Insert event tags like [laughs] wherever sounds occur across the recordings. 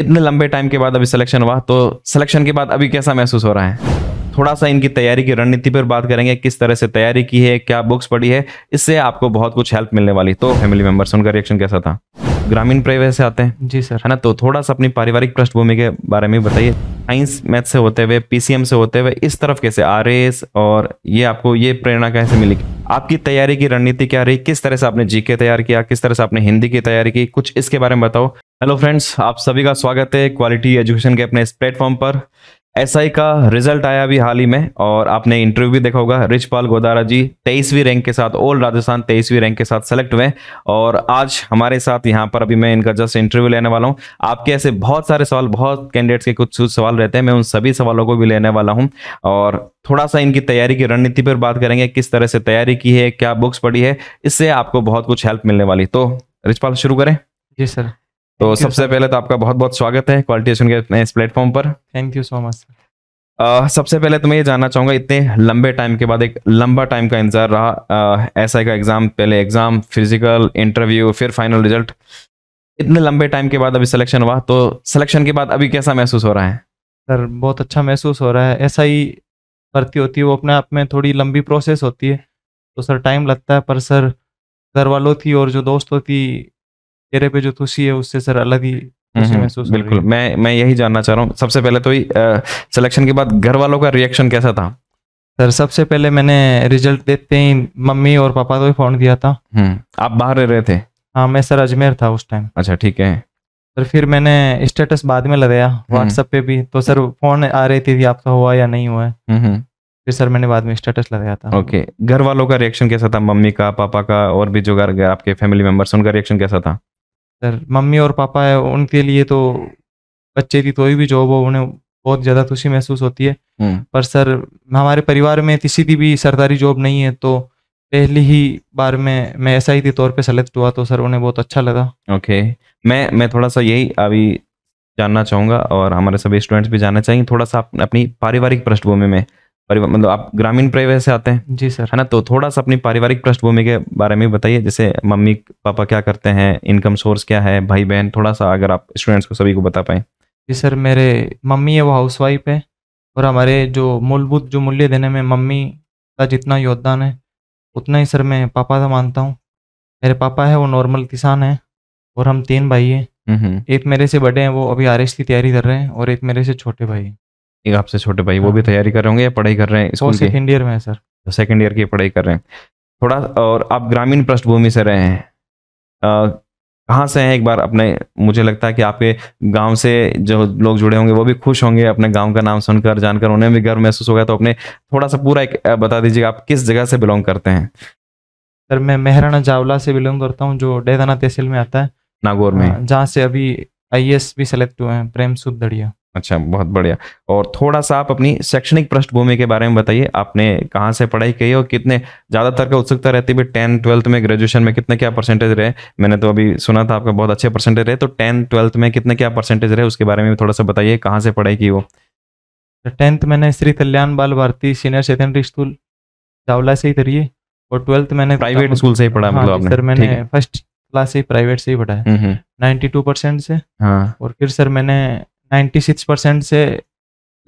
इतने लंबे टाइम के बाद अभी सिलेक्शन हुआ तो सिलेक्शन के बाद अभी कैसा महसूस हो रहा है थोड़ा सा इनकी तैयारी की रणनीति पर बात करेंगे किस तरह से तैयारी की है क्या बुक्स पढ़ी है इससे आपको बहुत कुछ हेल्प मिलने वाली तो फैमिली मेंबर्स उनका रिएक्शन कैसा था ग्रामीण परिवेश से आते हैं जी सर है ना तो थोड़ा सा अपनी पारिवारिक पृष्ठभूमि के बारे में बताइए साइंस मैथ से होते हुए पीसीएम से होते हुए इस तरफ कैसे आर और ये आपको ये प्रेरणा कैसे मिली आपकी तैयारी की रणनीति क्या रही किस तरह से आपने जीके तैयार किया किस तरह से आपने हिंदी की तैयारी की कुछ इसके बारे में बताओ हेलो फ्रेंड्स आप सभी का स्वागत है क्वालिटी एजुकेशन के अपने इस प्लेटफॉर्म पर एसआई SI का रिजल्ट आया अभी हाल ही में और आपने इंटरव्यू भी देखा होगा रिचपाल गोदारा जी तेईसवीं रैंक के साथ ऑल राजस्थान तेईसवीं रैंक के साथ सेलेक्ट हुए और आज हमारे साथ यहाँ पर अभी मैं इनका जस्ट इंटरव्यू लेने वाला हूँ आपके ऐसे बहुत सारे सवाल बहुत कैंडिडेट्स के कुछ सवाल रहते हैं मैं उन सभी सवालों को भी लेने वाला हूँ और थोड़ा सा इनकी तैयारी की रणनीति पर बात करेंगे किस तरह से तैयारी की है क्या बुक्स पढ़ी है इससे आपको बहुत कुछ हेल्प मिलने वाली तो रिचपाल शुरू करें जी सर तो सबसे पहले तो आपका बहुत बहुत स्वागत है क्वालिटेशन के इस प्लेटफॉर्म पर थैंक यू सो मच सबसे पहले तो मैं ये जानना चाहूँगा इतने लंबे टाइम के बाद एक लंबा टाइम का इंतजार रहा एस uh, का एग्ज़ाम पहले एग्ज़ाम फिजिकल इंटरव्यू फिर फाइनल रिजल्ट इतने लंबे टाइम के बाद अभी सिलेक्शन हुआ तो सिलेक्शन के बाद अभी कैसा महसूस हो रहा है सर बहुत अच्छा महसूस हो रहा है ऐसा ही भर्ती होती है वो अपने आप में थोड़ी लंबी प्रोसेस होती है तो सर टाइम लगता है पर सर घर वालों थी और जो दोस्तों थी चेहरे पे जो खुशी है उससे सर अलग ही हम्म, महसूस बिल्कुल मैं मैं यही जानना चाह रहा हूँ सबसे पहले तो ही सिलेक्शन के बाद घर वालों का रिएक्शन कैसा था सर सबसे पहले मैंने रिजल्ट देते ही मम्मी और पापा को भी फोन दिया था हम्म, आप बाहर रह रहे थे हाँ मैं सर अजमेर था उस टाइम अच्छा ठीक है सर फिर मैंने स्टेटस बाद में लगाया व्हाट्सएप हम्म। पे भी तो सर फोन आ रही थी, थी आपका तो हुआ या नहीं हुआ फिर सर मैंने बाद में स्टेटस लगाया था ओके घर वालों का रिएक्शन कैसा था मम्मी का पापा का और भी जो घर आपके फैमिली मेम्बर्स उनका रिएक्शन कैसा था सर मम्मी और पापा है उनके लिए तो बच्चे की कोई भी जॉब हो उन्हें बहुत ज़्यादा खुशी महसूस होती है हम्म। पर सर हमारे परिवार में किसी की भी सरकारी जॉब नहीं है तो पहली ही बार में मैं ऐसा ही के तौर पे सेलेक्ट हुआ तो सर उन्हें बहुत अच्छा लगा ओके मैं मैं थोड़ा सा यही अभी जानना चाहूँगा और हमारे सभी स्टूडेंट्स भी जानना चाहेंगे थोड़ा सा अपनी पारिवारिक पृष्ठभूमि में मतलब आप ग्रामीण परिवार से आते हैं जी सर है ना तो थोड़ा सा अपनी पारिवारिक पृष्ठभूमि के बारे में बताइए जैसे मम्मी पापा क्या करते हैं इनकम सोर्स क्या है भाई बहन थोड़ा सा अगर आप स्टूडेंट्स को सभी को बता पाएँ जी सर मेरे मम्मी है वो हाउस वाइफ है और हमारे जो मूलभूत जो मूल्य देने में मम्मी का जितना योगदान है उतना ही सर मैं पापा का मानता हूँ मेरे पापा है वो नॉर्मल किसान है और हम तीन भाई हैं हम्म, हम्म। एक मेरे से बड़े हैं वो अभी आर की तैयारी कर रहे हैं और एक मेरे से छोटे भाई हैं एक आपसे छोटे भाई वो भी हाँ। तैयारी कर रहे होंगे या पढ़ाई कर रहे हैं स्कूल सेकंड ईयर में है सर सेकंड ईयर की पढ़ाई कर रहे हैं थोड़ा और आप ग्रामीण पृष्ठभूमि से रहे हैं कहाँ से हैं एक बार अपने मुझे लगता है कि आपके गांव से जो लोग जुड़े होंगे वो भी खुश होंगे अपने गांव का नाम सुनकर जानकर उन्हें भी गर्व महसूस होगा तो अपने थोड़ा सा पूरा एक बता दीजिएगा आप किस जगह से बिलोंग करते हैं सर मैं मेहराना जावला से बिलोंग करता हूँ जो डेदाना तहसील में आता है नागौर में हाँ, जहाँ से अभी आई e भी सेलेक्ट हुए हैं प्रेम सुब दड़िया अच्छा बहुत बढ़िया और थोड़ा सा आप अपनी शैक्षणिक पृष्ठभूमि के बारे में बताइए आपने कहाँ से पढ़ाई की और कितने ज़्यादातर का उत्सुकता रहती है टेंथ ट्वेल्थ में ग्रेजुएशन में कितने क्या परसेंटेज रहे मैंने तो अभी सुना था आपका बहुत अच्छे परसेंटेज रहे तो टेंथ ट्वेल्थ में कितने क्या परसेंटेज रहे उसके बारे में भी थोड़ा सा बताइए कहाँ से पढ़ाई की वो तो टेंथ मैंने Shri Kalyan Bal Bharati senior secondary school Chawla से ही करिए और ट्वेल्थ मैंने प्राइवेट स्कूल से ही पढ़ा मतलब हाँ आपने सर मैंने फर्स्ट क्लास से प्राइवेट से ही पढ़ा है नाइन्टी टू परसेंट से हाँ और फिर सर मैंने नाइन्टी सिक्स परसेंट से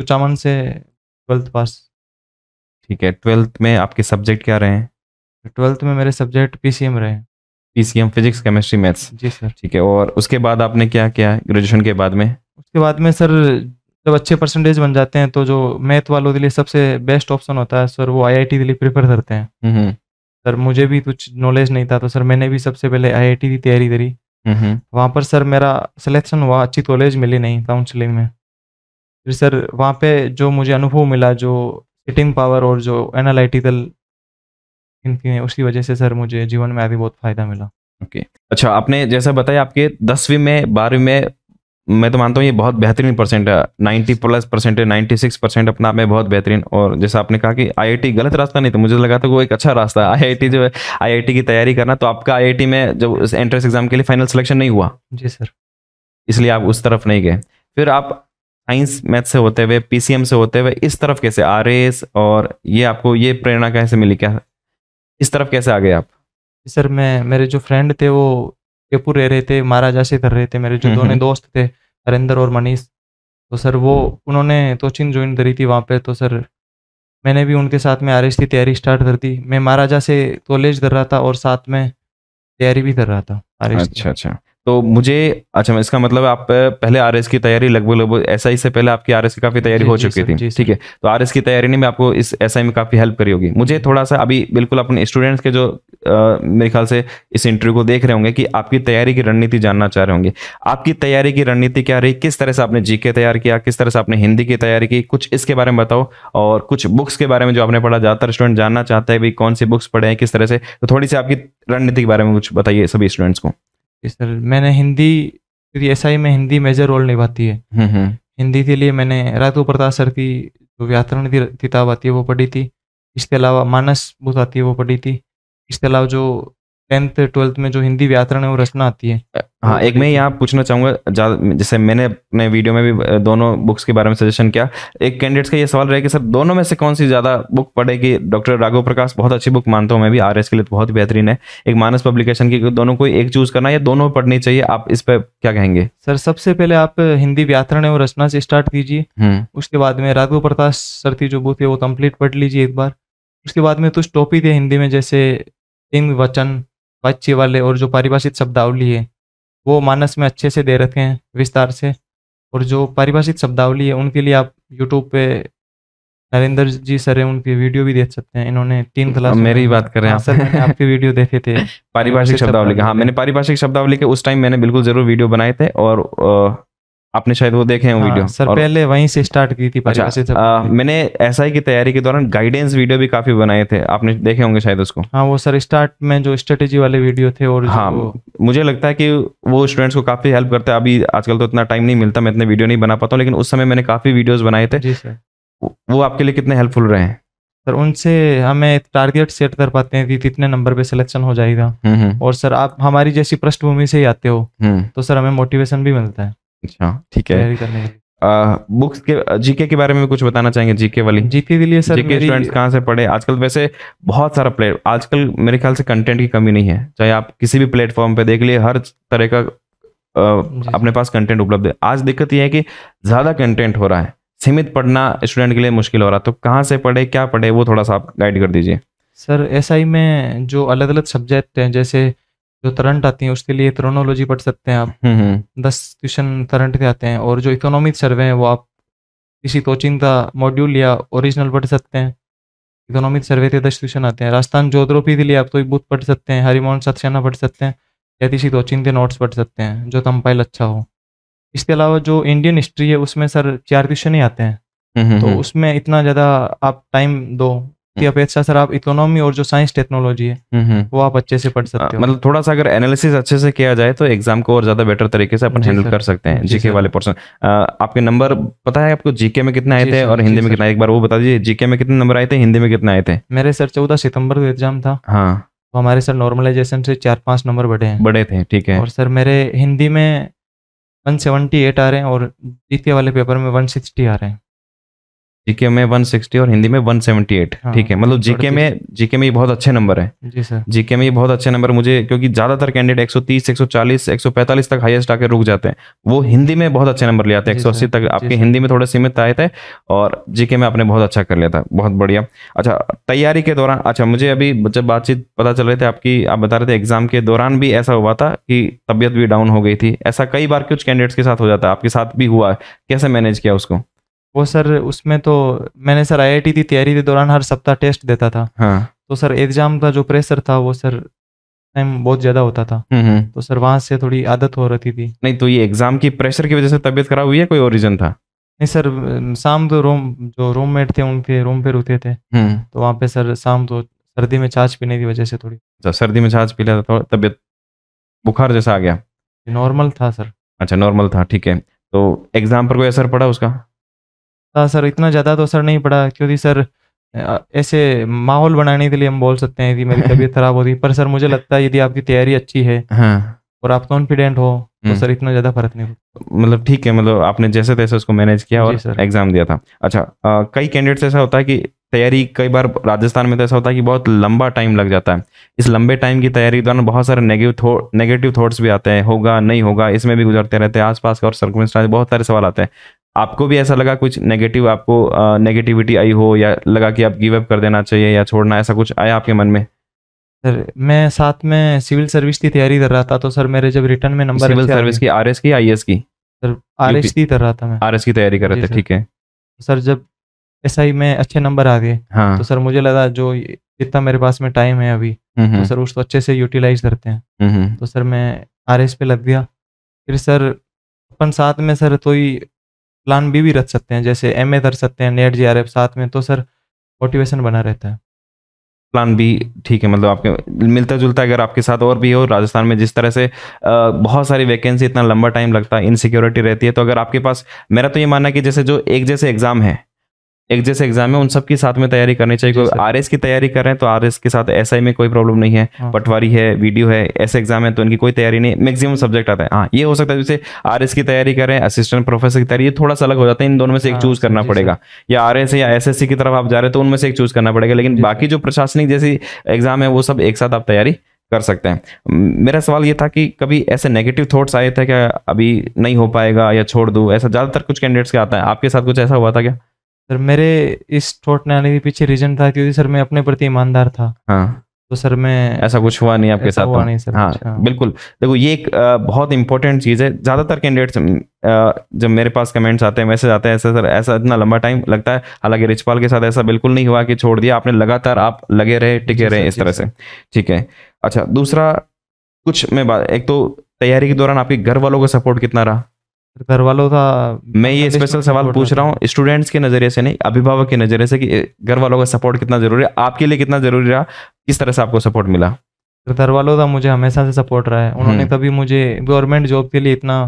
कुचामन से ट्वेल्थ पास ठीक है ट्वेल्थ में आपके सब्जेक्ट क्या रहे हैं ट्वेल्थ में मेरे सब्जेक्ट एम रहे P C M physics chemistry maths जी सर ठीक है और उसके बाद आपने क्या किया ग्रेजुएशन के बाद में उसके बाद में सर जब अच्छे परसेंटेज बन जाते हैं तो जो मैथ वालों के लिए सबसे बेस्ट ऑप्शन होता है सर वो आईआईटी के लिए प्रेफर करते हैं हम्म, हम्म। सर मुझे भी कुछ नॉलेज नहीं था तो सर मैंने भी सबसे पहले आईआईटी की तैयारी करी Mm-hmm. वहाँ पर सर मेरा सिलेक्शन हुआ अच्छी कॉलेज मिली नहीं काउंसलिंग में फिर सर वहाँ पे जो मुझे अनुभव मिला जो सिटिंग पावर और जो एनालिटिकल उसकी वजह से सर मुझे जीवन में अभी बहुत फ़ायदा मिला ओके okay. अच्छा आपने जैसा बताया आपके दसवीं में बारहवीं में मैं तो मानता हूँ ये बहुत बेहतरीन परसेंट है नाइन्टी प्लस परसेंट है नाइन्टी सिक्स परसेंट अपना आप में बहुत बेहतरीन और जैसा आपने कहा कि आईआईटी गलत रास्ता नहीं था तो मुझे लगा था वो एक अच्छा रास्ता है आईआईटी जो है आईआईटी की तैयारी करना तो आपका आईआईटी में जब एंट्रेंस एग्जाम के लिए फाइनल सिलेक्शन नहीं हुआ जी सर इसलिए आप उस तरफ नहीं गए फिर आप साइंस मैथ से होते हुए पी से होते हुए इस तरफ कैसे आर और ये आपको ये प्रेरणा कैसे मिली क्या इस तरफ कैसे आ गए आप सर मैं मेरे जो फ्रेंड थे वो जयपुर रह रहे थे महाराजा से कर रहे थे मेरे जो दोनों दोस्त थे हरिंदर और मनीष तो सर वो उन्होंने कोचिंग ज्वाइन करी थी वहाँ पे तो सर मैंने भी उनके साथ में आर की तैयारी स्टार्ट कर दी मैं महाराजा से कॉलेज कर रहा था और साथ में तैयारी भी कर रहा था आर अच्छा अच्छा तो मुझे अच्छा इसका मतलब आप पहले आर की तैयारी लगभग लगभग एस आई से पहले आपकी आर की काफ़ी तैयारी हो चुकी थी ठीक है तो आर की तैयारी ने मैं आपको इस एस में काफ़ी हेल्प करी होगी मुझे थोड़ा सा अभी बिल्कुल अपने स्टूडेंट्स के जो मेरे ख्याल से इस इंटरव्यू को देख रहे होंगे कि आपकी तैयारी की रणनीति जानना चाह रहे होंगे आपकी तैयारी की रणनीति क्या रही किस तरह से आपने जी के तैयार किया किस तरह से आपने हिंदी की तैयारी की कुछ इसके बारे में बताओ और कुछ बुक्स के बारे में जो आपने पढ़ा ज़्यादातर स्टूडेंट जानना चाहते हैं भाई कौन सी बुक्स पढ़े हैं किस तरह से तो थोड़ी सी आपकी रणनीति के बारे में कुछ बताइए सभी स्टूडेंट्स को सर मैंने हिंदी क्योंकि एस में हिंदी मेजर रोल निभाती है हम्म, हम्म। हिंदी के लिए मैंने रातू प्रताप सर की जो व्याकरण किताब आती है वो पढ़ी थी इसके अलावा मानस बुक आती है वो पढ़ी थी इसके अलावा जो टेंथ ट्वेल्थ में जो हिंदी व्याकरण है वो रचना आती है हाँ एक मैं यहाँ पूछना चाहूँगा जैसे मैंने अपने वीडियो में भी दोनों बुक्स के बारे में सजेशन किया एक कैंडिडेट्स का ये सवाल रहे कि सर दोनों में से कौन सी ज़्यादा बुक पढ़ेगी डॉक्टर राघव प्रकाश बहुत अच्छी बुक मानता हूँ मैं भी आर के लिए तो बहुत बेहतरीन है एक मानस पब्लिकेशन की दोनों को एक चूज करना या दोनों पढ़नी चाहिए आप इस पर क्या कहेंगे सर सबसे पहले आप हिंदी व्याकरण और रचना से स्टार्ट कीजिए हम्म। उसके बाद में राघव प्रकाश सर की जो बुक है वो कम्प्लीट पढ़ लीजिए एक बार उसके बाद में कुछ टॉपिक है हिंदी में जैसे तीन वचन वाच्य वाले और जो पारिभाषित शब्दावली है वो मानस में अच्छे से दे रखे हैं विस्तार से और जो पारिभाषित शब्दावली है उनके लिए आप यूट्यूब पे नरेंद्र जी सर है उनकी वीडियो भी देख सकते हैं इन्होंने तीन क्लास मेरी बात कर रहे हैं हाँ, सर मैंने आपके वीडियो देखे थे [laughs] पारिभाषिक शब्दावली हाँ मैंने पारिभाषिक शब्दावली के उस टाइम मैंने बिल्कुल जरूर वीडियो बनाए थे और आपने शायद वो देखे हैं हाँ, वीडियो सर और, पहले वहीं से स्टार्ट की थी अच्छा, आ, मैंने एस की तैयारी के दौरान गाइडेंस वीडियो भी काफी बनाए थे आपने देखे होंगे शायद उसको हाँ वो सर स्टार्ट में जो स्ट्रेटेजी वाले वीडियो थे और हाँ मुझे लगता है कि वो स्टूडेंट्स को काफी हेल्प करते हैं अभी आजकल तो इतना टाइम नहीं मिलता मैं इतने वीडियो नहीं बना पाता हूँ लेकिन उस समय मैंने काफी वीडियोज बनाए थे जी सर वो आपके लिए कितने हेल्पफुल रहे हैं सर उनसे हमें टारगेट सेट कर पाते हैं कि कितने नंबर पे सिलेक्शन हो जाएगा हम्म, हम्म। और सर आप हमारी जैसी पृष्ठभूमि से ही आते हो हम्म। तो सर हमें मोटिवेशन भी मिलता है अच्छा ठीक है आ, बुक्स के जीके के बारे में कुछ बताना चाहेंगे जीके वाली जीके के लिए सर जीके स्टूडेंट्स कहाँ से पढ़े आजकल वैसे बहुत सारा प्लेट आजकल मेरे ख्याल से कंटेंट की कमी नहीं है चाहे आप किसी भी प्लेटफॉर्म पे देख लिए हर तरह का आ, अपने पास कंटेंट उपलब्ध है आज दिक्कत यह है कि ज़्यादा कंटेंट हो रहा है सीमित पढ़ना स्टूडेंट के लिए मुश्किल हो रहा है तो कहाँ से पढ़े क्या पढ़े वो थोड़ा सा आप गाइड कर दीजिए सर एस में जो अलग अलग सब्जेक्ट हैं जैसे जो तरंट आती है उसके लिए थ्रोनोलॉजी पढ़ सकते हैं आप हम्म, हम्म। दस क्वेश्चन तरंट के आते हैं और जो इकोनॉमिक सर्वे है वो आप किसी कोचिंग का मॉड्यूल या ओरिजिनल पढ़ सकते हैं इकोनॉमिक सर्वे के दस क्वेश्चन आते हैं राजस्थान जोधरोपी के लिए आप तो बुथ पढ़ सकते हैं हरिमोहन सक्सेना पढ़ सकते हैं या किसी कोचिंग के नोट्स पढ़ सकते हैं जो कंपाइल अच्छा हो इसके अलावा जो इंडियन हिस्ट्री है उसमें सर चार क्वेश्चन ही आते हैं हम्म, तो उसमें इतना ज़्यादा आप टाइम दो की हम्म। अपेक्षा सर आप इकोनॉमी और जो साइंस टेक्नोलॉजी है हम्म, हम्म। वो आप अच्छे से पढ़ सकते हो मतलब थोड़ा सा अगर एनालिसिस अच्छे से किया जाए तो एग्जाम को और ज्यादा बेटर तरीके से अपन हैंडल कर सकते हैं जीके वाले पोर्सन आपके नंबर पता है आपको जीके में कितने आए थे और हिंदी में कितना एक बार वो बता दीजिए जीके में कितने नंबर आए थे हिंदी में कितने आए थे मेरे सर चौदह सितंबर को एग्जाम था हाँ तो हमारे सर नॉर्मलाइजेशन से चार पांच नंबर बढ़े हैं बढ़े थे ठीक है और सर मेरे हिंदी में वन सेवेंटी एट आ रहे हैं और द्वितीय वाले पेपर में वन सिक्सटी आ रहे हैं जीके में 160 और हिंदी में 178 हाँ, ठीक है मतलब जीके में जीके में ये बहुत अच्छे नंबर है जी सर जीके में ये बहुत अच्छे नंबर मुझे क्योंकि ज्यादातर कैंडिडेट 130 140 145 तक हाईएस्ट आके रुक जाते हैं वो हिंदी में बहुत अच्छे नंबर ले आते हैं 180 तक आपके हिंदी में थोड़े सीमित आए थे और जीके में आपने बहुत अच्छा कर लिया था बहुत बढ़िया अच्छा तैयारी के दौरान अच्छा मुझे अभी जब बातचीत पता चल रही थी आपकी आप बता रहे थे एग्जाम के दौरान भी ऐसा हुआ था कि तबियत भी डाउन हो गई थी ऐसा कई बार कुछ कैंडिडेट्स के साथ हो जाता है आपके साथ भी हुआ कैसे मैनेज किया उसको वो सर उसमें तो मैंने सर आईआईटी की तैयारी के दौरान हर सप्ताह टेस्ट देता था हाँ। तो सर एग्जाम का जो प्रेशर था वो सर टाइम बहुत ज्यादा होता था हम्म, हम्म। तो सर वहां से थोड़ी आदत हो रही थी नहीं तो ये एग्जाम की प्रेशर की वजह से तबियत खराब हुई है कोई और रीजन था नहीं सर शाम तो रूम जो रूममेट थे उनके रूम पे रुते थे हम्म। तो वहाँ पे सर शाम तो सर्दी में छाछ पीने की वजह से थोड़ी अच्छा, सर्दी में छाछ पी लिया था तो बुखार जैसा आ गया नॉर्मल था सर अच्छा नॉर्मल था ठीक है तो एग्जाम पर कोई असर पड़ा उसका था सर इतना ज़्यादा तो असर नहीं पड़ा क्योंकि सर ऐसे माहौल बनाने के लिए हम बोल सकते हैं यदि मेरी तबीयत खराब होती पर सर मुझे लगता है यदि आपकी तैयारी अच्छी है हाँ। और आप कॉन्फिडेंट हो तो हम्म। सर इतना ज़्यादा फर्क नहीं मतलब ठीक है मतलब आपने जैसे तैसे उसको मैनेज किया और एग्जाम दिया था अच्छा आ, कई कैंडिडेट्स ऐसा होता है कि तैयारी कई बार राजस्थान में तो ऐसा होता है कि बहुत लंबा टाइम लग जाता है इस लंबे टाइम की तैयारी के दौरान बहुत सारे नेगेटिव नेगेटिव थॉट्स भी आते हैं होगा नहीं होगा इसमें भी गुजरते रहते हैं आसपास का और सर्कमस्टांस बहुत सारे सवाल आते हैं आपको भी ऐसा लगा कुछ नेगेटिव आपको नेगेटिविटी आई हो या लगा कि आप गिव अप कर देना चाहिए या छोड़ना ऐसा कुछ आया आपके मन में सर मैं साथ में सिविल सर्विस की तैयारी कर रहा था तो सर मेरे जब रिटर्न में नंबर सिविल सर्विस की आर की आई की सर आर की कर रहा था मैं आर की तैयारी कर रहे थे ठीक है सर जब एस में अच्छे नंबर आ गए हाँ। तो सर मुझे लगा जो जितना मेरे पास में टाइम है अभी हम्म, हम्म। तो सर उसको तो अच्छे से यूटिलाइज करते हैं हम्म, तो सर मैं आर पे लग गया फिर सर अपन साथ में सर कोई तो ही प्लान बी भी रख सकते हैं जैसे एम ए रख सकते हैं नेट जी आर एफ साथ में तो सर मोटिवेशन बना रहता है प्लान बी ठीक है मतलब आपके मिलता जुलता अगर आपके साथ और भी हो राजस्थान में जिस तरह से बहुत सारी वैकेंसी इतना लंबा टाइम लगता है इनसिक्योरिटी रहती है तो अगर आपके पास मेरा तो ये मानना है कि जैसे जो एक जैसे एग्ज़ाम है एक जैसे एग्जाम है उन सब की साथ में तैयारी करनी चाहिए कोई आर की तैयारी कर रहे हैं तो आर के साथ एस में कोई प्रॉब्लम नहीं है हाँ। पटवारी है वीडियो है ऐसे एग्जाम है तो इनकी कोई तैयारी नहीं मैक्सिमम सब्जेक्ट आता है हाँ ये हो सकता है जैसे आर की तैयारी कर रहे हैं असिस्टेंट प्रोफेसर की तैयारी थोड़ा सा अलग हो जाता है इन दोनों में से एक चूज हाँ, करना पड़ेगा या आर या एस की तरफ आप जा रहे हैं तो उनमें से एक चूज करना पड़ेगा लेकिन बाकी जो प्रशासनिक जैसी एग्जाम है वो सब एक साथ आप तैयारी कर सकते हैं मेरा सवाल ये था कि कभी ऐसे नेगेटिव थॉट्स आए थे क्या अभी नहीं हो पाएगा या छोड़ दूँ ऐसा ज़्यादातर कुछ कैंडिडेट्स के आता है आपके साथ कुछ ऐसा हुआ था क्या सर मेरे इस ठोट ने आने के पीछे रीजन था क्योंकि सर मैं अपने प्रति ईमानदार था हाँ तो सर मैं ऐसा कुछ हुआ नहीं आपके साथ हुआ तो? नहीं सर हाँ, अच्छा। बिल्कुल देखो ये एक बहुत इंपॉर्टेंट चीज़ है ज़्यादातर कैंडिडेट्स जब मेरे पास कमेंट्स आते हैं मैसेज आते हैं ऐसा सर ऐसा इतना लंबा टाइम लगता है हालांकि रिचपाल के साथ ऐसा बिल्कुल नहीं हुआ कि छोड़ दिया आपने लगातार आप लगे रहे टिके रहे इस तरह से ठीक है अच्छा दूसरा कुछ मैं बात एक तो तैयारी के दौरान आपके घर वालों का सपोर्ट कितना रहा घर वालों का मैं ये स्पेशल सवाल पूछ रहा हूँ स्टूडेंट्स के नज़रिए से नहीं अभिभावक के नज़रिए से कि घर वालों का सपोर्ट कितना ज़रूरी है आपके लिए कितना ज़रूरी रहा किस तरह से आपको सपोर्ट मिला घर वालों का मुझे हमेशा से सपोर्ट रहा है उन्होंने हम्म। कभी मुझे गवर्नमेंट जॉब के लिए इतना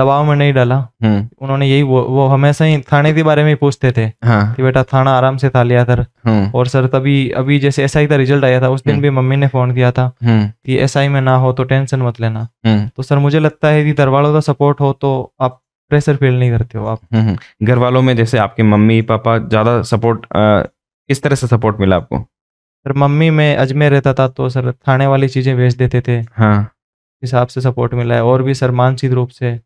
दबाव में नहीं डाला हम्म। उन्होंने यही वो, वो हमेशा ही थाने के बारे में पूछते थे हाँ। कि बेटा थाना आराम से था लिया सर हम्म। और सर तभी अभी जैसे एस का रिजल्ट आया था उस दिन हम्म। भी मम्मी ने फोन किया था कि एस में ना हो तो टेंशन मत लेना तो सर मुझे लगता है कि घर वालों का सपोर्ट हो तो आप प्रेशर फील नहीं करते हो आप घर वालों में जैसे आपके मम्मी पापा ज्यादा सपोर्ट किस तरह से सपोर्ट मिला आपको सर मम्मी में अजमेर रहता था तो सर थाने वाली चीजें भेज देते थे हाँ हिसाब से सपोर्ट मिला है और भी सर मानसिक रूप से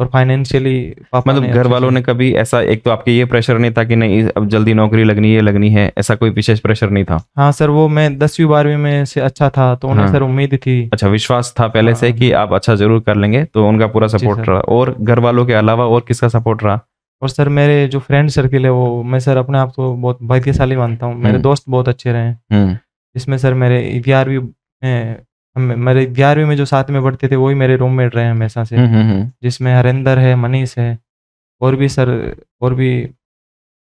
और फाइनेंशियली मतलब घर वालों ने कभी ऐसा एक तो आपके ये प्रेशर नहीं था कि नहीं अब जल्दी नौकरी लगनी है लगनी है ऐसा कोई विशेष प्रेशर नहीं था हाँ सर वो मैं दसवीं बारहवीं में से अच्छा था तो उन्हें हाँ। सर उम्मीद थी अच्छा विश्वास था पहले हाँ। से कि आप अच्छा जरूर कर लेंगे तो उनका पूरा सपोर्ट रहा और घर वालों के अलावा और किसका सपोर्ट रहा और सर मेरे जो फ्रेंड सर्किल है वो मैं सर अपने आप को बहुत भाग्यशाली मानता हूँ मेरे हम्म। दोस्त बहुत अच्छे रहे हम्म। जिसमें सर मेरे ग्यारहवीं मेरे ग्यारहवीं में जो साथ में पढ़ते थे वही मेरे रूममेट रहे हमेशा से हम्म, हम्म, हम्म। जिसमें हरेंद्र है मनीष है और भी सर और भी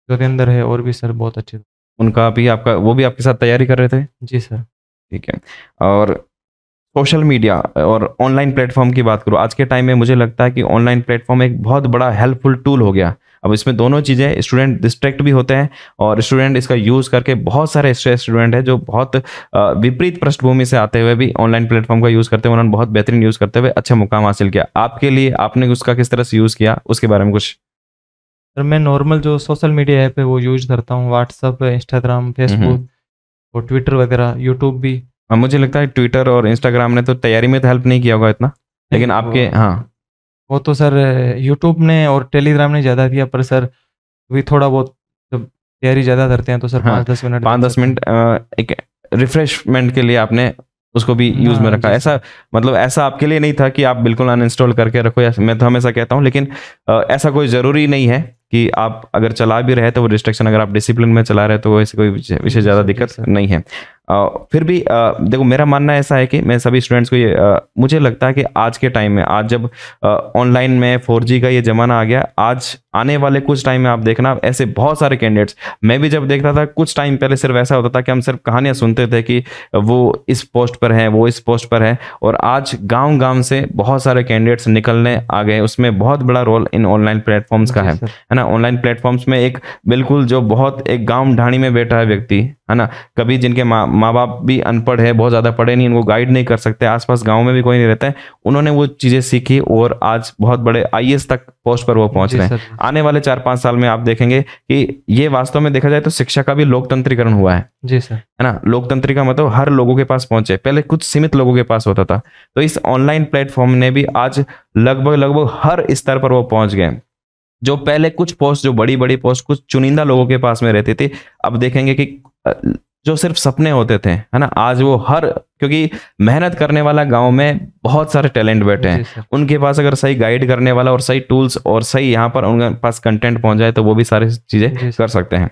जोतेंद्र है और भी सर बहुत अच्छे उनका भी आपका वो भी आपके साथ तैयारी कर रहे थे जी सर ठीक है और सोशल मीडिया और ऑनलाइन प्लेटफॉर्म की बात करूँ आज के टाइम में मुझे लगता है कि ऑनलाइन प्लेटफॉर्म एक बहुत बड़ा हेल्पफुल टूल हो गया अब इसमें दोनों चीज़ें स्टूडेंट डिस्ट्रैक्ट भी होते हैं और स्टूडेंट इसका यूज़ करके बहुत सारे ऐसे स्टूडेंट हैं जो बहुत विपरीत पृष्ठभूमि से आते हुए भी ऑनलाइन प्लेटफॉर्म का यूज़ करते हुए उन्होंने बहुत बेहतरीन यूज़ करते हुए अच्छा मुकाम हासिल किया आपके लिए आपने उसका किस तरह से यूज़ किया उसके बारे में कुछ सर मैं नॉर्मल जो सोशल मीडिया ऐप है वो यूज करता हूँ व्हाट्सअप इंस्टाग्राम फेसबुक और ट्विटर वगैरह यूट्यूब भी हाँ मुझे लगता है ट्विटर और इंस्टाग्राम ने तो तैयारी में तो हेल्प नहीं किया होगा इतना लेकिन आपके हाँ वो तो सर यूट्यूब ने और टेलीग्राम ने ज़्यादा दिया पर सर भी थोड़ा बहुत जब तैयारी ज़्यादा करते हैं तो सर हाँ, पाँच दस मिनट पाँच दस मिनट एक रिफ्रेशमेंट के लिए आपने उसको भी यूज हाँ में रखा ऐसा मतलब ऐसा आपके लिए नहीं था कि आप बिल्कुल अनइंस्टॉल करके रखो या मैं तो हमेशा कहता हूँ लेकिन ऐसा कोई ज़रूरी नहीं है कि आप अगर चला भी रहे तो वो रिस्ट्रिक्शन अगर आप डिसिप्लिन में चला रहे तो वैसे कोई विशेष ज़्यादा दिक्कत नहीं है फिर भी देखो मेरा मानना ऐसा है कि मैं सभी स्टूडेंट्स को ये मुझे लगता है कि आज के टाइम में आज जब ऑनलाइन में फोर का ये ज़माना आ गया आज आने वाले कुछ टाइम में आप देखना ऐसे बहुत सारे कैंडिडेट्स मैं भी जब देखता था कुछ टाइम पहले सिर्फ ऐसा होता था कि हम सिर्फ कहानियाँ सुनते थे कि वो इस पोस्ट पर है वो इस पोस्ट पर है और आज गाँव गाँव से बहुत सारे कैंडिडेट्स निकलने आ गए उसमें बहुत बड़ा रोल इन ऑनलाइन प्लेटफॉर्म्स का है है ना ऑनलाइन प्लेटफॉर्म्स में एक बिल्कुल जो बहुत एक गाँव ढाणी में बैठा है व्यक्ति है ना कभी जिनके माँ माँ बाप भी अनपढ़ है बहुत ज़्यादा पढ़े नहीं इनको गाइड नहीं कर सकते आसपास गांव में भी कोई नहीं रहता है उन्होंने वो चीज़ें सीखी और आज बहुत बड़े आई तक पोस्ट पर वो पहुंच रहे हैं आने वाले चार पाँच साल में आप देखेंगे कि ये वास्तव में देखा जाए तो शिक्षा का भी लोकतंत्रीकरण हुआ है जी सर है ना लोकतंत्री का मतलब हर लोगों के पास पहुंचे पहले कुछ सीमित लोगों के पास होता था तो इस ऑनलाइन प्लेटफॉर्म ने भी आज लगभग लगभग हर स्तर पर वो पहुंच गए जो पहले कुछ पोस्ट जो बड़ी बड़ी पोस्ट कुछ चुनिंदा लोगों के पास में रहती थी अब देखेंगे कि जो सिर्फ सपने होते थे है ना आज वो हर क्योंकि मेहनत करने वाला गांव में बहुत सारे टैलेंट बैठे हैं उनके पास अगर सही गाइड करने वाला और सही टूल्स और सही यहाँ पर उनके पास कंटेंट पहुंच जाए तो वो भी सारी चीज़ें कर सकते हैं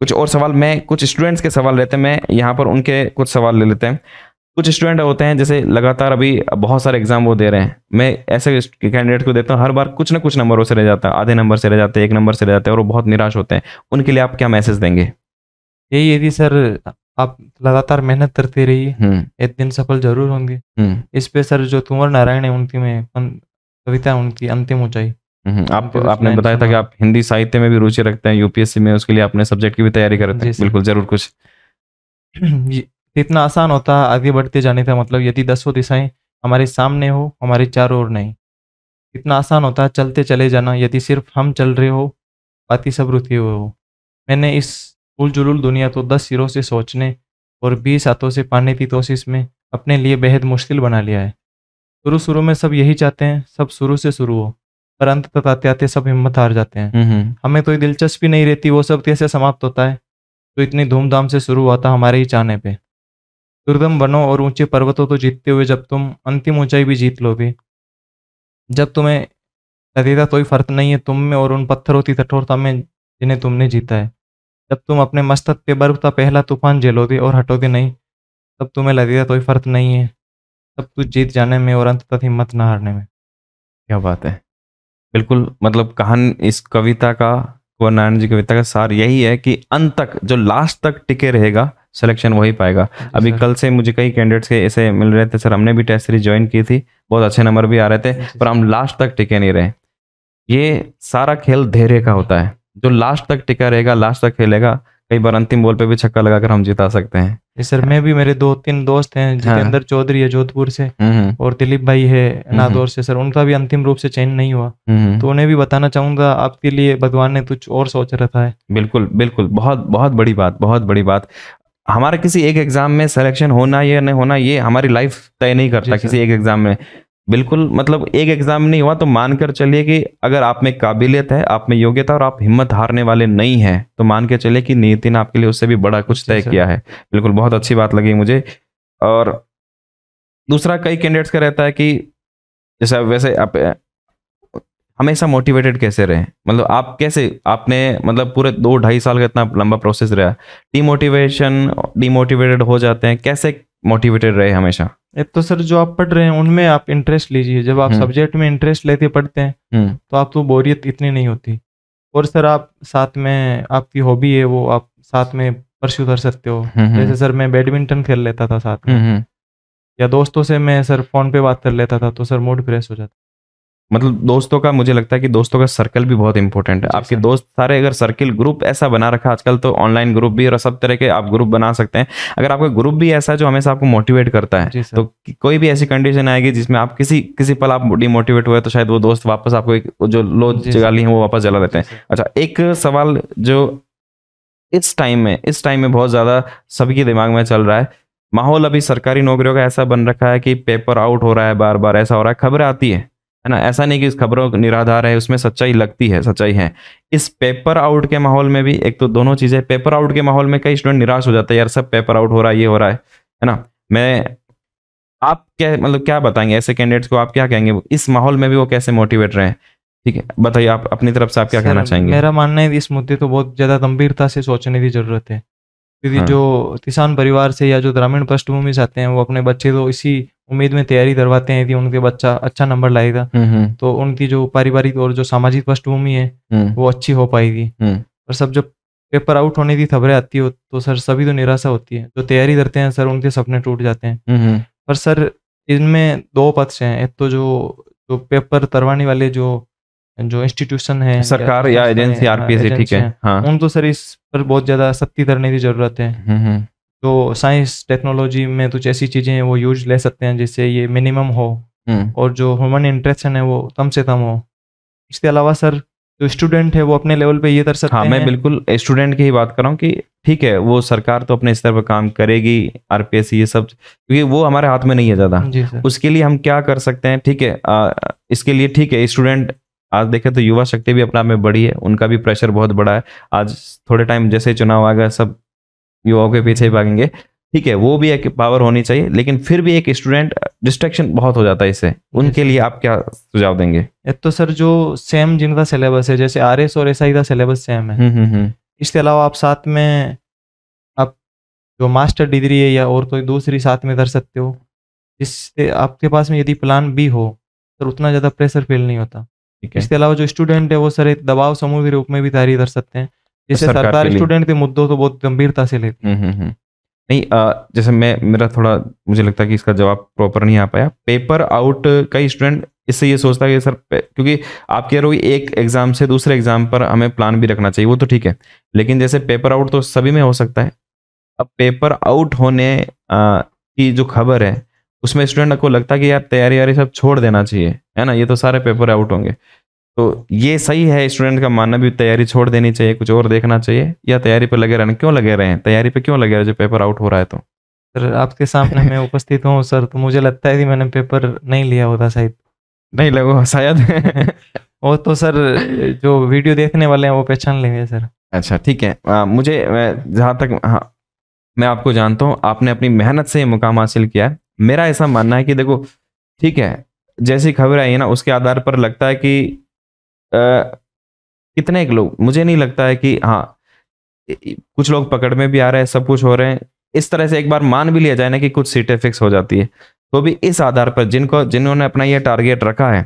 कुछ और सवाल मैं कुछ स्टूडेंट्स के सवाल लेते हैं मैं यहाँ पर उनके कुछ सवाल ले लेते हैं कुछ स्टूडेंट होते हैं जैसे लगातार अभी बहुत सारे एग्जाम वो दे रहे हैं मैं ऐसे कैंडिडेट को देता हूँ हर बार कुछ ना कुछ नंबरों से रह जाता है आधे नंबर से रह जाते हैं एक नंबर से रह जाते हैं और वो बहुत निराश होते हैं उनके लिए आप क्या मैसेज देंगे यही यदि सर आप लगातार मेहनत करते रहिए हम्म। एक दिन सफल जरूर होंगे हम्म। इस पे सर जो कुंवर नारायण है उनकी में कविता उनकी अंतिम ऊंचाई हम्म, आप आपने बताया था कि आप हिंदी साहित्य में भी रुचि रखते हैं यूपीएससी में उसके लिए आपने सब्जेक्ट की भी तैयारी करते हैं बिल्कुल जरूर कुछ [clears throat] इतना आसान होता है आगे बढ़ते जाने का मतलब यदि दसों दिशाएं हमारे सामने हो हमारे चारों ओर नहीं इतना आसान होता है चलते चले जाना यदि सिर्फ हम चल रहे हो बाकी सब रुके हुए हो मैंने इस कुल जुलूल दुनिया तो दस सिरों से सोचने और बीस हाथों से पाने की कोशिश में अपने लिए बेहद मुश्किल बना लिया है शुरू शुरू में सब यही चाहते हैं सब शुरू से शुरू हो पर अंत तक आते आते सब हिम्मत हार जाते हैं हम्म, हम्म। हमें कोई तो दिलचस्पी नहीं रहती वो सब कैसे समाप्त होता है तो इतनी धूमधाम से शुरू हुआ था हमारे ही चाहने पे दुर्गम वनों और ऊंचे पर्वतों तो जीतते हुए जब तुम अंतिम ऊंचाई भी जीत लोगे जब तुम्हें लगेगा कोई फर्क नहीं है तुम में और उन पत्थरों की कठोरता में जिन्हें तुमने जीता है जब तुम अपने मस्तक पे बर्फ का पहला तूफान झेलोगे और हटोगे नहीं तब तुम्हें लगेगा कोई फर्क नहीं है तब तू जीत जाने में और अंत तक हिम्मत न हारने में क्या बात है बिल्कुल मतलब कहान इस कविता का कुंवर नारायण जी कविता का सार यही है कि अंत तक जो लास्ट तक टिके रहेगा सिलेक्शन वही पाएगा अभी कल से मुझे कई कैंडिडेट्स के ऐसे मिल रहे थे सर हमने भी टेस्ट सीरीज ज्वाइन की थी बहुत अच्छे नंबर भी आ रहे थे पर हम लास्ट तक टिके नहीं रहे ये सारा खेल धैर्य का होता है जो लास्ट तक टिका रहेगा लास्ट तक खेलेगा कई बार अंतिम बॉल पे भी छक्का लगाकर हम जिता सकते हैं सर मैं भी मेरे दो तीन दोस्त हैं जितेंद्र हाँ। चौधरी है जोधपुर से हम्म, हम्म। और दिलीप भाई है हम्म, नादौर से सर उनका भी अंतिम रूप से चयन नहीं हुआ तो उन्हें भी बताना चाहूंगा आपके लिए भगवान ने कुछ और सोच रखा है बिल्कुल बिल्कुल बहुत बहुत बड़ी बात बहुत बड़ी बात हमारा किसी एक एग्जाम में सिलेक्शन होना या नहीं होना ये हमारी लाइफ तय नहीं करता किसी एक एग्जाम में बिल्कुल मतलब एक एग्ज़ाम नहीं हुआ तो मानकर चलिए कि अगर आप में काबिलियत है आप में योग्यता और आप हिम्मत हारने वाले नहीं हैं तो मान के चलिए कि नीति ने आपके लिए उससे भी बड़ा कुछ तय किया है बिल्कुल बहुत अच्छी बात लगी मुझे और दूसरा कई कैंडिडेट्स का रहता है कि जैसे वैसे आप हमेशा मोटिवेटेड कैसे रहे मतलब आप कैसे आपने मतलब पूरे दो ढाई साल का इतना लंबा प्रोसेस रहा डीमोटिवेशन डीमोटिवेटेड हो जाते हैं कैसे मोटिवेटेड रहे हमेशा तो सर जो आप पढ़ रहे हैं उनमें आप इंटरेस्ट लीजिए जब आप सब्जेक्ट हम्म। में इंटरेस्ट लेते पढ़ते हैं हम्म। तो आपको तो बोरियत इतनी नहीं होती और सर आप साथ में आपकी हॉबी है वो आप साथ में परस्यू कर सकते हो हम्म, जैसे सर मैं बैडमिंटन खेल लेता था साथ में या दोस्तों से मैं सर फोन पे बात कर लेता था तो सर मूड फ्रेश हो जाता मतलब दोस्तों का मुझे लगता है कि दोस्तों का सर्कल भी बहुत इंपॉर्टेंट है आपके दोस्त सारे अगर सर्किल ग्रुप ऐसा बना रखा आजकल तो ऑनलाइन ग्रुप भी और सब तरह के आप ग्रुप बना सकते हैं अगर आपका ग्रुप भी ऐसा है जो हमेशा आपको मोटिवेट करता है तो कोई भी ऐसी कंडीशन आएगी जिसमें आप किसी किसी पल आप डिमोटिवेट हुए तो शायद वो दोस्त वापस आपको एक जो लो जगा ली है वो वापस जला देते हैं अच्छा एक सवाल जो इस टाइम में इस टाइम में बहुत ज़्यादा सबके दिमाग में चल रहा है माहौल अभी सरकारी नौकरियों का ऐसा बन रखा है कि पेपर आउट हो रहा है बार बार ऐसा हो रहा है खबर आती है है ना ऐसा नहीं कि इस खबरों निराधार है उसमें सच्चाई लगती है सच्चाई है इस पेपर आउट के माहौल में भी एक तो दोनों चीज़ें पेपर आउट के माहौल में कई स्टूडेंट निराश हो जाता है यार सब पेपर आउट हो रहा है ये हो रहा है है ना मैं आप क्या मतलब क्या बताएंगे ऐसे कैंडिडेट्स को आप क्या कहेंगे इस माहौल में भी वो कैसे मोटिवेट रहे हैं ठीक है बताइए आप अपनी तरफ से आप क्या कहना चाहेंगे मेरा मानना है इस मुद्दे को तो बहुत ज़्यादा गंभीरता से सोचने की जरूरत है क्योंकि हाँ। जो किसान परिवार से या जो ग्रामीण पृष्ठभूमि से आते हैं वो अपने बच्चे तो इसी उम्मीद में तैयारी करवाते हैं कि उनके बच्चा अच्छा नंबर लाएगा हम्म, हम्म। तो उनकी जो पारिवारिक और जो सामाजिक पृष्ठभूमि है हम्म। वो अच्छी हो पाएगी और सब जब पेपर आउट होने की खबरें आती हो तो सर सभी तो निराशा होती है जो तैयारी करते हैं सर उनके सपने टूट जाते हैं पर सर इनमें दो पक्ष हैं एक तो जो जो पेपर तरवाने वाले जो जो इंस्टीट्यूशन है सरकार या एजेंसी आरपीएससी ठीक है हाँ। उन तो सर इस पर बहुत ज्यादा सख्ती करने की जरूरत है हम्म, हम्म। तो साइंस टेक्नोलॉजी में कुछ ऐसी चीजें हैं वो यूज ले सकते हैं जिससे ये मिनिमम हो हम्म। और जो ह्यूमन इंटरेक्शन है वो कम से कम हो इसके अलावा सर जो स्टूडेंट है वो अपने लेवल पे ये कर सकते हाँ, हैं मैं बिल्कुल स्टूडेंट की ही बात कर रहा हूँ कि ठीक है वो सरकार तो अपने स्तर पर काम करेगी आरपीएससी ये सब क्योंकि वो हमारे हाथ में नहीं है ज़्यादा उसके लिए हम क्या कर सकते हैं ठीक है आ, इसके लिए ठीक है स्टूडेंट आज देखें तो युवा शक्ति भी अपना में बड़ी है उनका भी प्रेशर बहुत बड़ा है आज थोड़े टाइम जैसे चुनाव आ गया सब युवाओं के पीछे भागेंगे ठीक है वो भी एक पावर होनी चाहिए लेकिन फिर भी एक स्टूडेंट डिस्ट्रैक्शन बहुत हो जाता है इससे उनके लिए आप क्या सुझाव देंगे तो सर जो सेम जिनका सिलेबस है जैसे आर एस और एस आई का सिलेबस सेम है हम्म, हम्म, हम्म। इसके अलावा आप साथ में आप जो मास्टर डिग्री है या और कोई दूसरी साथ में कर सकते हो जिससे आपके पास में यदि प्लान भी हो तो उतना ज़्यादा प्रेशर फील नहीं होता इसके अलावा जो स्टूडेंट है वो सर एक दबाव समूह के रूप में भी जारी कर सकते हैं तो जैसे सरकार, स्टूडेंट के मुद्दों को तो बहुत गंभीरता से लेते हैं हम्म, हम्म, हम्म। नहीं जैसे मैं मेरा थोड़ा मुझे लगता है कि इसका जवाब प्रॉपर नहीं आ पाया पेपर आउट कई स्टूडेंट इससे ये सोचता है कि सर क्योंकि आप कह रहे हो एक एग्जाम से दूसरे एग्जाम पर हमें प्लान भी रखना चाहिए वो तो ठीक है लेकिन जैसे पेपर आउट तो सभी में हो सकता है अब पेपर आउट होने की जो खबर है उसमें स्टूडेंट को लगता है कि यार तैयारी व्यारी सब छोड़ देना चाहिए है ना ये तो सारे पेपर आउट होंगे तो ये सही है स्टूडेंट का मानना भी तैयारी छोड़ देनी चाहिए कुछ और देखना चाहिए या तैयारी पर लगे रहना क्यों लगे रहे हैं तैयारी पर क्यों लगे रहे जो पेपर आउट हो रहा है तो सर आपके सामने मैं उपस्थित हूँ सर तो मुझे लगता है कि मैंने पेपर नहीं लिया होता शायद नहीं लगा शायद [laughs] वो तो सर जो वीडियो देखने वाले हैं वो पहचान लेंगे सर अच्छा ठीक है आ, मुझे जहाँ तक हाँ मैं आपको जानता हूँ आपने अपनी मेहनत से ये मुकाम हासिल किया है मेरा ऐसा मानना है कि देखो ठीक है जैसी खबर आई है ना उसके आधार पर लगता है कि आ, कितने लोग मुझे नहीं लगता है कि हाँ कुछ लोग पकड़ में भी आ रहे हैं सब कुछ हो रहे हैं इस तरह से एक बार मान भी लिया जाए ना कि कुछ सीटें फिक्स हो जाती है तो भी इस आधार पर जिनको जिन्होंने अपना ये टारगेट रखा है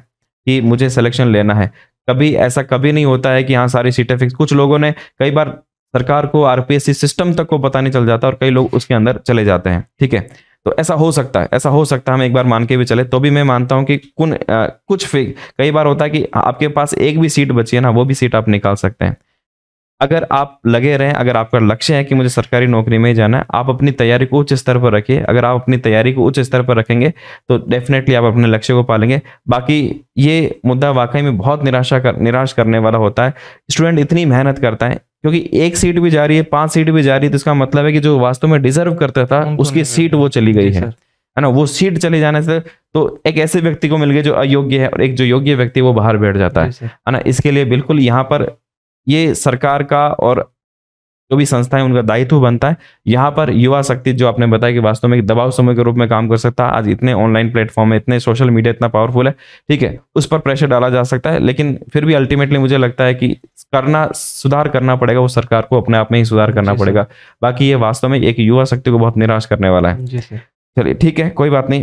कि मुझे सिलेक्शन लेना है कभी ऐसा कभी नहीं होता है कि हाँ सारी सीटें फिक्स कुछ लोगों ने कई बार सरकार को आरपीएससी सिस्टम तक को पता नहीं चल जाता और कई लोग उसके अंदर चले जाते हैं ठीक है तो ऐसा हो सकता है ऐसा हो सकता है हम एक बार मान के भी चले तो भी मैं मानता हूं कि कुन आ, कुछ फिग कई बार होता है कि आपके पास एक भी सीट बची है ना वो भी सीट आप निकाल सकते हैं अगर आप लगे रहें अगर आपका लक्ष्य है कि मुझे सरकारी नौकरी में ही जाना है आप अपनी तैयारी को उच्च स्तर पर रखिए अगर आप अपनी तैयारी को उच्च स्तर पर रखेंगे तो डेफिनेटली आप अपने लक्ष्य को पालेंगे बाकी ये मुद्दा वाकई में बहुत निराशा कर निराश करने वाला होता है स्टूडेंट इतनी मेहनत करता है क्योंकि एक सीट भी जा रही है पांच सीट भी जा रही है तो इसका मतलब है कि जो वास्तव में डिजर्व करता था उसकी सीट वो चली गई है है ना वो सीट चले जाने से तो एक ऐसे व्यक्ति को मिल गए जो अयोग्य है और एक जो योग्य व्यक्ति वो बाहर बैठ जाता है है ना इसके लिए बिल्कुल यहाँ पर ये सरकार का और जो भी संस्थाएं उनका दायित्व बनता है यहाँ पर युवा शक्ति जो आपने बताया कि वास्तव में दबाव समूह के रूप में काम कर सकता है आज इतने ऑनलाइन प्लेटफॉर्म है इतने सोशल मीडिया इतना पावरफुल है ठीक है उस पर प्रेशर डाला जा सकता है लेकिन फिर भी अल्टीमेटली मुझे लगता है कि करना सुधार करना पड़ेगा वो सरकार को अपने आप में ही सुधार करना पड़ेगा बाकी ये वास्तव में एक युवा शक्ति को बहुत निराश करने वाला है चलिए ठीक है कोई बात नहीं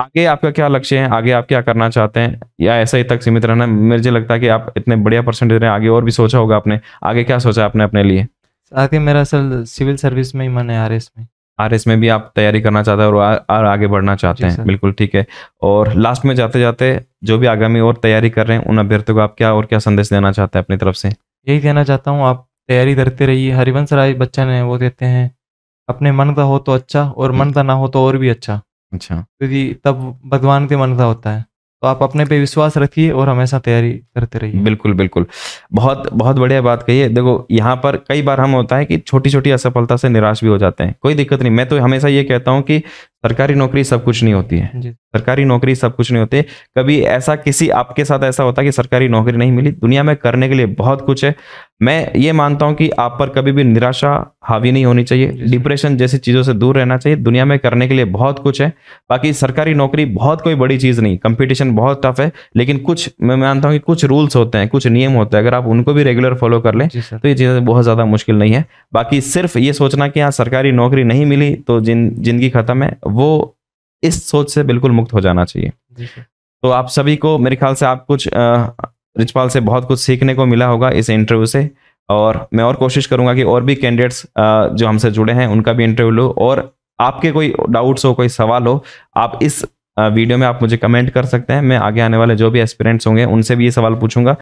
आगे आपका क्या लक्ष्य है आगे आप क्या करना चाहते हैं या ऐसा ही तक सीमित रहना मुझे लगता है कि आप इतने बढ़िया परसेंटेज रहे आगे और भी सोचा होगा आपने आगे क्या सोचा आपने अपने लिए साथ ही मेरा असल सिविल सर्विस में ही मन है आर में आर में भी आप तैयारी करना चाहते हैं और आ, आगे बढ़ना चाहते हैं बिल्कुल ठीक है और लास्ट में जाते जाते जो भी आगामी और तैयारी कर रहे हैं उन अभ्यर्थियों को आप क्या और क्या संदेश देना चाहते हैं अपनी तरफ से यही कहना चाहता हूँ आप तैयारी करते रहिए हरिवंश राय बच्चन है वो कहते हैं अपने मन का हो तो अच्छा और मन का ना हो तो और भी अच्छा अच्छा क्योंकि तब भगवान के मन का होता है तो आप अपने पे विश्वास रखिए और हमेशा तैयारी करते रहिए बिल्कुल बिल्कुल बहुत बहुत बढ़िया बात कही है देखो यहाँ पर कई बार हम होता है कि छोटी छोटी असफलता से निराश भी हो जाते हैं कोई दिक्कत नहीं मैं तो हमेशा ये कहता हूँ कि सरकारी नौकरी सब कुछ नहीं होती है सरकारी नौकरी सब कुछ नहीं होती कभी ऐसा किसी आपके साथ ऐसा होता कि सरकारी नौकरी नहीं मिली दुनिया में करने के लिए बहुत कुछ है मैं ये मानता हूं कि आप पर कभी भी निराशा हावी नहीं होनी चाहिए डिप्रेशन जैसी चीज़ों से दूर रहना चाहिए दुनिया में करने के लिए बहुत कुछ है बाकी सरकारी नौकरी बहुत कोई बड़ी चीज़ नहीं कंपटीशन बहुत टफ है लेकिन कुछ मैं मानता हूँ कि कुछ रूल्स होते हैं कुछ नियम होते हैं अगर आप उनको भी रेगुलर फॉलो कर लें तो ये चीज़ें बहुत ज़्यादा मुश्किल नहीं है बाकी सिर्फ ये सोचना कि यहाँ सरकारी नौकरी नहीं मिली तो जिन जिंदगी खत्म है वो इस सोच से बिल्कुल मुक्त हो जाना चाहिए तो आप सभी को मेरे ख्याल से आप कुछ रिचपाल से बहुत कुछ सीखने को मिला होगा इस इंटरव्यू से और मैं और कोशिश करूंगा कि और भी कैंडिडेट्स जो हमसे जुड़े हैं उनका भी इंटरव्यू लो और आपके कोई डाउट्स हो कोई सवाल हो आप इस वीडियो में आप मुझे कमेंट कर सकते हैं मैं आगे आने वाले जो भी एस्पिरेंट्स होंगे उनसे भी ये सवाल पूछूंगा